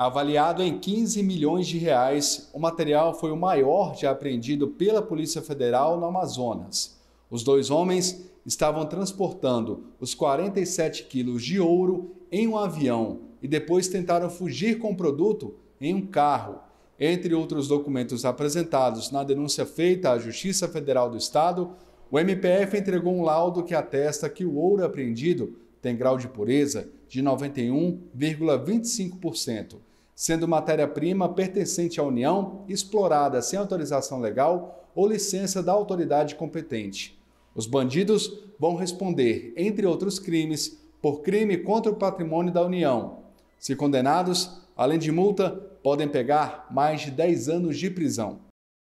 Avaliado em 15 milhões de reais, o material foi o maior já apreendido pela Polícia Federal no Amazonas. Os dois homens estavam transportando os 47 quilos de ouro em um avião e depois tentaram fugir com o produto em um carro. Entre outros documentos apresentados na denúncia feita à Justiça Federal do Estado, o MPF entregou um laudo que atesta que o ouro apreendido tem grau de pureza de 91,25% sendo matéria-prima pertencente à União explorada sem autorização legal ou licença da autoridade competente. Os bandidos vão responder, entre outros crimes, por crime contra o patrimônio da União. Se condenados, além de multa, podem pegar mais de 10 anos de prisão.